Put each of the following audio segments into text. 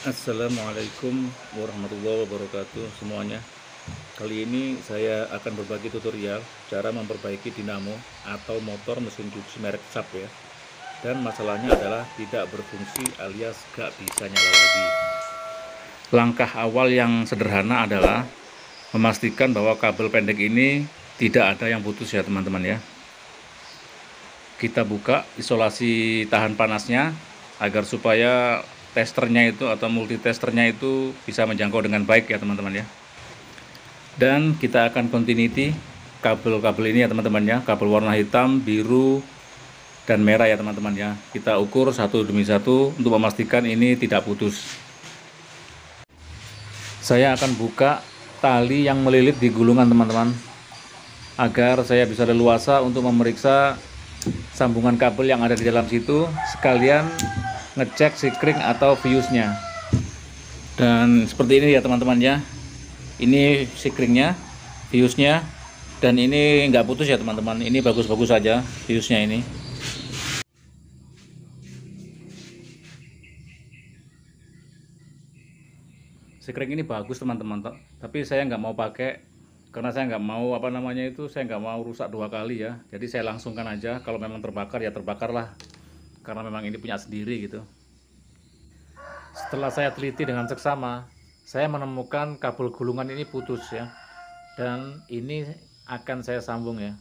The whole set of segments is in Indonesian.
Assalamualaikum warahmatullahi wabarakatuh semuanya Kali ini saya akan berbagi tutorial cara memperbaiki dinamo atau motor mesin cuci merek SAP ya Dan masalahnya adalah tidak berfungsi alias gak bisa nyala lagi Langkah awal yang sederhana adalah memastikan bahwa kabel pendek ini tidak ada yang putus ya teman-teman ya Kita buka isolasi tahan panasnya agar supaya testernya itu atau multitesternya itu bisa menjangkau dengan baik ya teman-teman ya dan kita akan continuity kabel-kabel ini ya teman-teman ya kabel warna hitam, biru dan merah ya teman-teman ya kita ukur satu demi satu untuk memastikan ini tidak putus saya akan buka tali yang melilit di gulungan teman-teman agar saya bisa leluasa untuk memeriksa sambungan kabel yang ada di dalam situ sekalian ngecek si sikring atau fuse-nya. dan seperti ini ya teman-teman ya ini si sikringnya nya dan ini nggak putus ya teman-teman ini bagus-bagus saja -bagus fuse-nya ini sekring ini bagus teman-teman tapi saya nggak mau pakai karena saya nggak mau apa namanya itu saya nggak mau rusak dua kali ya jadi saya langsungkan aja kalau memang terbakar ya terbakarlah karena memang ini punya sendiri gitu. Setelah saya teliti dengan seksama, saya menemukan kabel gulungan ini putus ya. Dan ini akan saya sambung ya.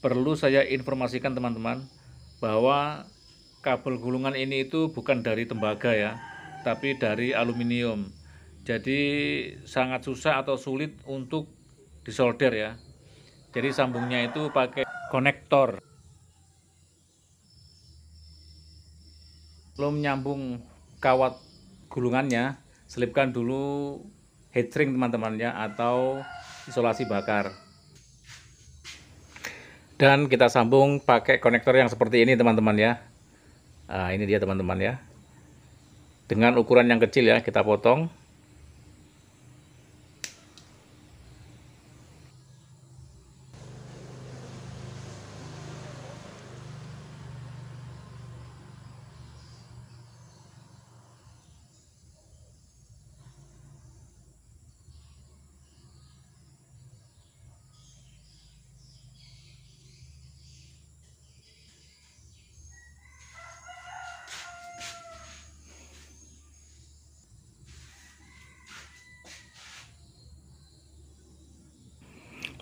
Perlu saya informasikan teman-teman bahwa kabel gulungan ini itu bukan dari tembaga ya, tapi dari aluminium. Jadi sangat susah atau sulit untuk disolder ya. Jadi sambungnya itu pakai konektor. belum nyambung kawat gulungannya selipkan dulu head string teman-temannya atau isolasi bakar dan kita sambung pakai konektor yang seperti ini teman-teman ya nah, ini dia teman-teman ya dengan ukuran yang kecil ya kita potong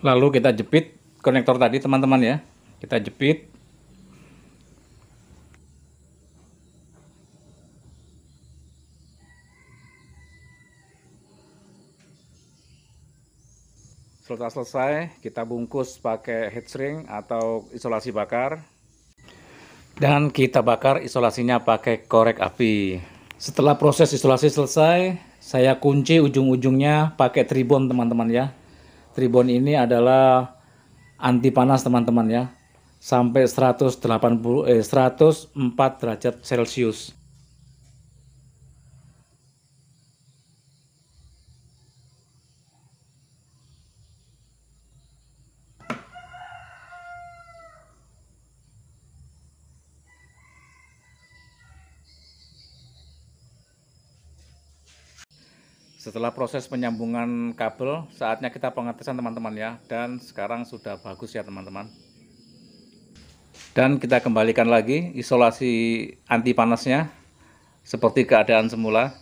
lalu kita jepit konektor tadi teman-teman ya kita jepit Setelah selesai, kita bungkus pakai heat shrink atau isolasi bakar. Dan kita bakar isolasinya pakai korek api. Setelah proses isolasi selesai, saya kunci ujung-ujungnya pakai tribon teman-teman ya. Tribon ini adalah anti panas teman-teman ya. Sampai 180 eh 104 derajat Celcius. Setelah proses penyambungan kabel, saatnya kita pengetesan teman-teman ya. Dan sekarang sudah bagus ya teman-teman. Dan kita kembalikan lagi isolasi anti panasnya seperti keadaan semula.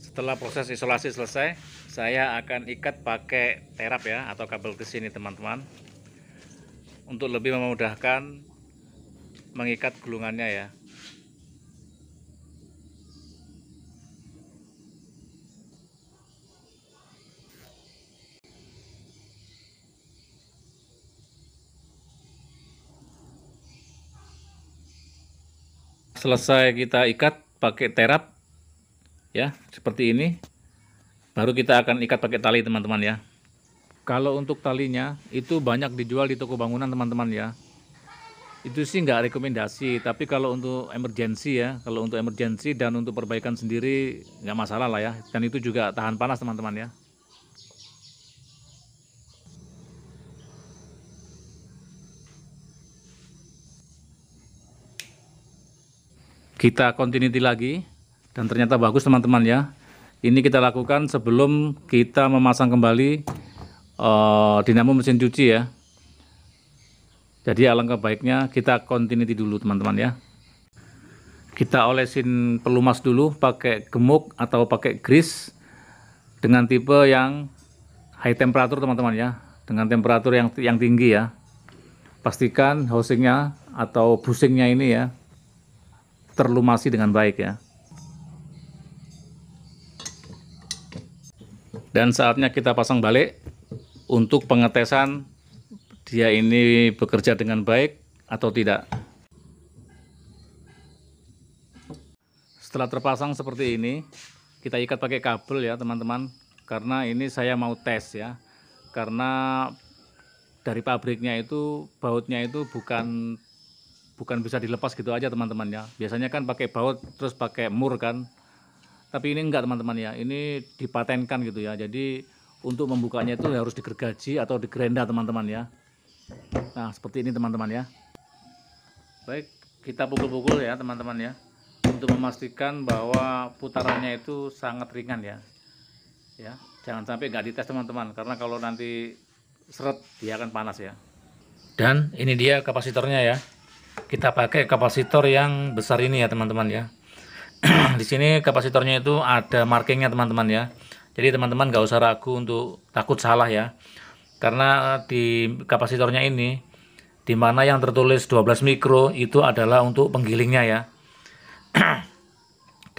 Setelah proses isolasi selesai, saya akan ikat pakai terap ya atau kabel ke sini teman-teman. Untuk lebih memudahkan mengikat gulungannya ya selesai kita ikat pakai terap ya seperti ini baru kita akan ikat pakai tali teman-teman ya kalau untuk talinya itu banyak dijual di toko bangunan teman-teman ya itu sih nggak rekomendasi, tapi kalau untuk emergensi ya, kalau untuk emergensi dan untuk perbaikan sendiri nggak masalah lah ya. Dan itu juga tahan panas teman-teman ya. Kita continuity lagi dan ternyata bagus teman-teman ya. Ini kita lakukan sebelum kita memasang kembali uh, dinamo mesin cuci ya. Jadi alangkah baiknya kita continuity dulu teman-teman ya. Kita olesin pelumas dulu pakai gemuk atau pakai grease dengan tipe yang high temperature teman-teman ya. Dengan temperatur yang yang tinggi ya. Pastikan housingnya atau busingnya ini ya terlumasi dengan baik ya. Dan saatnya kita pasang balik untuk pengetesan dia ini bekerja dengan baik atau tidak. Setelah terpasang seperti ini, kita ikat pakai kabel ya teman-teman, karena ini saya mau tes ya, karena dari pabriknya itu bautnya itu bukan bukan bisa dilepas gitu aja teman-teman ya. Biasanya kan pakai baut terus pakai mur kan. Tapi ini enggak teman-teman ya. Ini dipatenkan gitu ya. Jadi untuk membukanya itu harus digergaji atau digerenda teman-teman ya. Nah, seperti ini teman-teman ya. Baik, kita pukul-pukul ya teman-teman ya. Untuk memastikan bahwa putarannya itu sangat ringan ya. Ya, jangan sampai nggak dites teman-teman karena kalau nanti seret dia akan panas ya. Dan ini dia kapasitornya ya. Kita pakai kapasitor yang besar ini ya teman-teman ya. Di sini kapasitornya itu ada markingnya teman-teman ya. Jadi teman-teman nggak usah ragu untuk takut salah ya karena eh, di kapasitornya ini di mana yang tertulis 12 mikro itu adalah untuk penggilingnya ya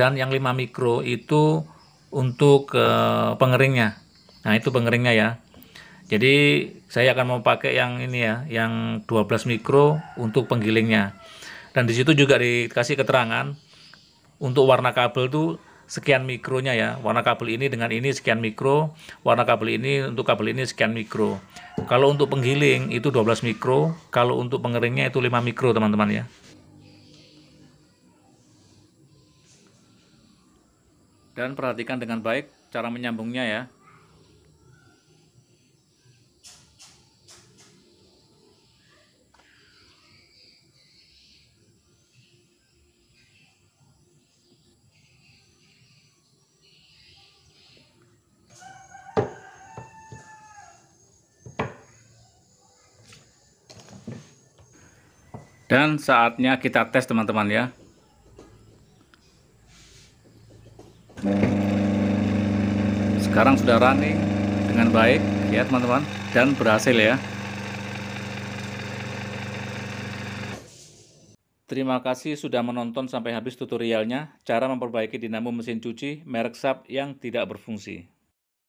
dan yang 5 mikro itu untuk uh, pengeringnya nah itu pengeringnya ya jadi saya akan mau pakai yang ini ya yang 12 mikro untuk penggilingnya dan disitu juga dikasih keterangan untuk warna kabel tuh sekian mikronya ya warna kabel ini dengan ini sekian mikro warna kabel ini untuk kabel ini sekian mikro kalau untuk penggiling itu 12 mikro kalau untuk pengeringnya itu 5 mikro teman-teman ya dan perhatikan dengan baik cara menyambungnya ya Dan saatnya kita tes teman-teman ya. Sekarang sudah running dengan baik ya teman-teman dan berhasil ya. Terima kasih sudah menonton sampai habis tutorialnya cara memperbaiki dinamo mesin cuci merek Sab yang tidak berfungsi.